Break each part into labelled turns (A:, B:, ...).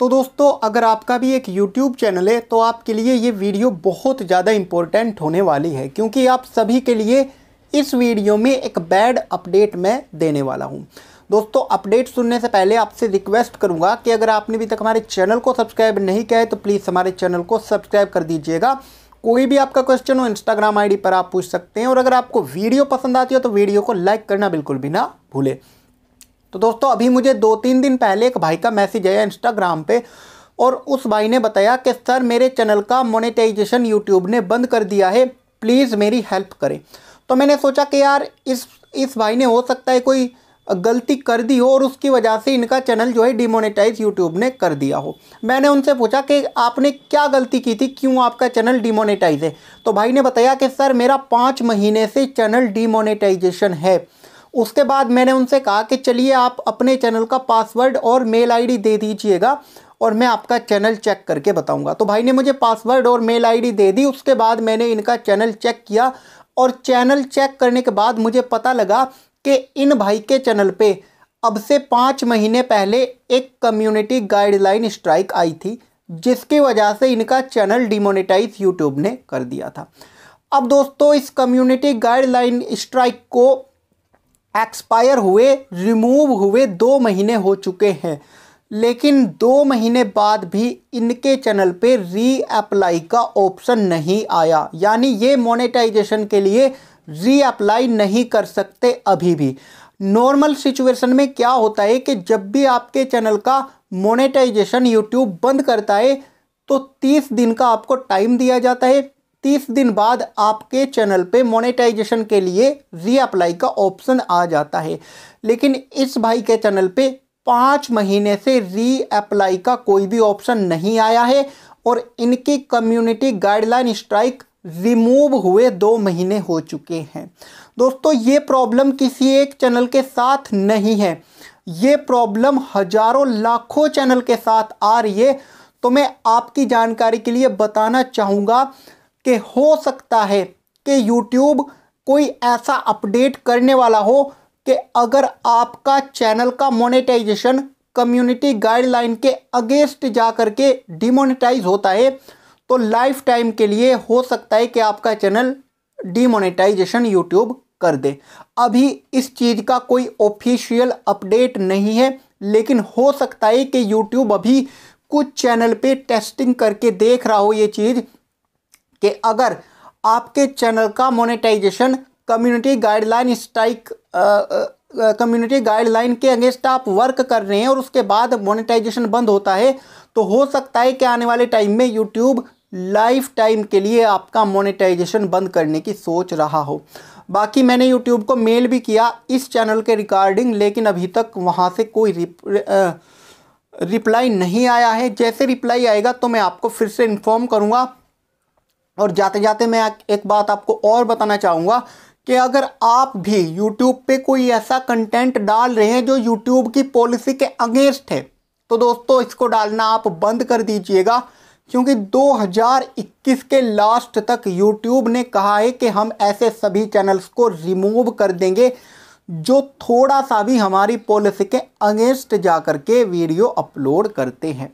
A: तो दोस्तों अगर आपका भी एक YouTube चैनल है तो आपके लिए ये वीडियो बहुत ज़्यादा इम्पोर्टेंट होने वाली है क्योंकि आप सभी के लिए इस वीडियो में एक बैड अपडेट मैं देने वाला हूँ दोस्तों अपडेट सुनने से पहले आपसे रिक्वेस्ट करूँगा कि अगर आपने अभी तक हमारे चैनल को सब्सक्राइब नहीं किया है तो प्लीज़ हमारे चैनल को सब्सक्राइब कर दीजिएगा कोई भी आपका क्वेश्चन हो इंस्टाग्राम आई पर आप पूछ सकते हैं और अगर आपको वीडियो पसंद आती हो तो वीडियो को लाइक करना बिल्कुल भी ना भूलें तो दोस्तों अभी मुझे दो तीन दिन पहले एक भाई का मैसेज आया इंस्टाग्राम पे और उस भाई ने बताया कि सर मेरे चैनल का मोनेटाइजेशन यूट्यूब ने बंद कर दिया है प्लीज़ मेरी हेल्प करें तो मैंने सोचा कि यार इस इस भाई ने हो सकता है कोई गलती कर दी हो और उसकी वजह से इनका चैनल जो है डिमोनेटाइज यूट्यूब ने कर दिया हो मैंने उनसे पूछा कि आपने क्या गलती की थी क्यों आपका चैनल डिमोनेटाइज है तो भाई ने बताया कि सर मेरा पाँच महीने से चैनल डिमोनेटाइजेशन है उसके बाद मैंने उनसे कहा कि चलिए आप अपने चैनल का पासवर्ड और मेल आईडी दे दीजिएगा और मैं आपका चैनल चेक करके बताऊंगा तो भाई ने मुझे पासवर्ड और मेल आईडी दे दी उसके बाद मैंने इनका चैनल चेक किया और चैनल चेक करने के बाद मुझे पता लगा कि इन भाई के चैनल पर अब से पाँच महीने पहले एक कम्युनिटी गाइडलाइन स्ट्राइक आई थी जिसकी वजह से इनका चैनल डिमोनेटाइज यूट्यूब ने कर दिया था अब दोस्तों इस कम्युनिटी गाइडलाइन स्ट्राइक को एक्सपायर हुए रिमूव हुए दो महीने हो चुके हैं लेकिन दो महीने बाद भी इनके चैनल पे री अप्लाई का ऑप्शन नहीं आया यानी ये मोनेटाइजेशन के लिए री अप्लाई नहीं कर सकते अभी भी नॉर्मल सिचुएशन में क्या होता है कि जब भी आपके चैनल का मोनेटाइजेशन यूट्यूब बंद करता है तो 30 दिन का आपको टाइम दिया जाता है तीस दिन बाद आपके चैनल पे मोनेटाइजेशन के लिए रीअप्लाई का ऑप्शन आ जाता है लेकिन इस भाई के चैनल पे पाँच महीने से रीअप्लाई का कोई भी ऑप्शन नहीं आया है और इनकी कम्युनिटी गाइडलाइन स्ट्राइक रिमूव हुए दो महीने हो चुके हैं दोस्तों ये प्रॉब्लम किसी एक चैनल के साथ नहीं है ये प्रॉब्लम हजारों लाखों चैनल के साथ आ रही है तो मैं आपकी जानकारी के लिए बताना चाहूँगा कि हो सकता है कि YouTube कोई ऐसा अपडेट करने वाला हो कि अगर आपका चैनल का मोनेटाइजेशन कम्युनिटी गाइडलाइन के अगेंस्ट जा के डिमोनेटाइज होता है तो लाइफ टाइम के लिए हो सकता है कि आपका चैनल डिमोनेटाइजेशन यूट्यूब कर दे अभी इस चीज़ का कोई ऑफिशियल अपडेट नहीं है लेकिन हो सकता है कि यूट्यूब अभी कुछ चैनल पे टेस्टिंग करके देख रहा हो ये चीज़ कि अगर आपके चैनल का monetization community guideline strike community guideline के अगेंस्ट आप वर्क कर रहे हैं और उसके बाद मोनेटाइजेशन बंद होता है तो हो सकता है कि आने वाले टाइम में यूट्यूब लाइफ टाइम के लिए आपका मोनेटाइजेशन बंद करने की सोच रहा हो बाकी मैंने यूट्यूब को मेल भी किया इस चैनल के रिकॉर्डिंग लेकिन अभी तक वहाँ से कोई रिप्लाई नहीं आया है जैसे रिप्लाई आएगा तो मैं आपको फिर से इन्फॉर्म करूँगा और जाते जाते मैं एक बात आपको और बताना चाहूँगा कि अगर आप भी YouTube पे कोई ऐसा कंटेंट डाल रहे हैं जो YouTube की पॉलिसी के अगेंस्ट है तो दोस्तों इसको डालना आप बंद कर दीजिएगा क्योंकि 2021 के लास्ट तक YouTube ने कहा है कि हम ऐसे सभी चैनल्स को रिमूव कर देंगे जो थोड़ा सा भी हमारी पॉलिसी के अगेंस्ट जा कर के वीडियो अपलोड करते हैं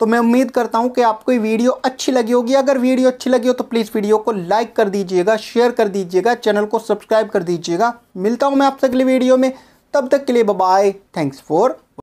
A: तो मैं उम्मीद करता हूँ कि आपको ये वीडियो अच्छी लगी होगी अगर वीडियो अच्छी लगी हो तो प्लीज़ वीडियो को लाइक कर दीजिएगा शेयर कर दीजिएगा चैनल को सब्सक्राइब कर दीजिएगा मिलता हूँ मैं आपसे अगली वीडियो में तब तक के लिए बाय थैंक्स फॉर